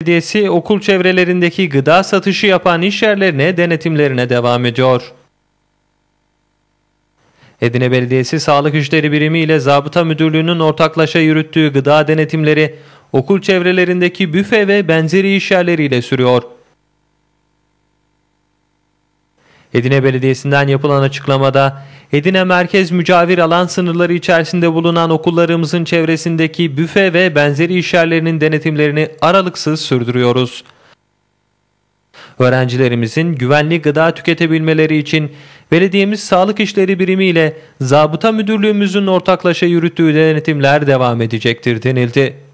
Belediyesi okul çevrelerindeki gıda satışı yapan işyerlerine denetimlerine devam ediyor. Edine Belediyesi Sağlık İşleri Birimi ile Zabıta Müdürlüğü'nün ortaklaşa yürüttüğü gıda denetimleri okul çevrelerindeki büfe ve benzeri işyerleriyle sürüyor. Edine Belediyesi'nden yapılan açıklamada Edine merkez mücavir alan sınırları içerisinde bulunan okullarımızın çevresindeki büfe ve benzeri işyerlerinin denetimlerini aralıksız sürdürüyoruz. Öğrencilerimizin güvenli gıda tüketebilmeleri için belediyemiz sağlık işleri birimi ile zabıta müdürlüğümüzün ortaklaşa yürüttüğü denetimler devam edecektir denildi.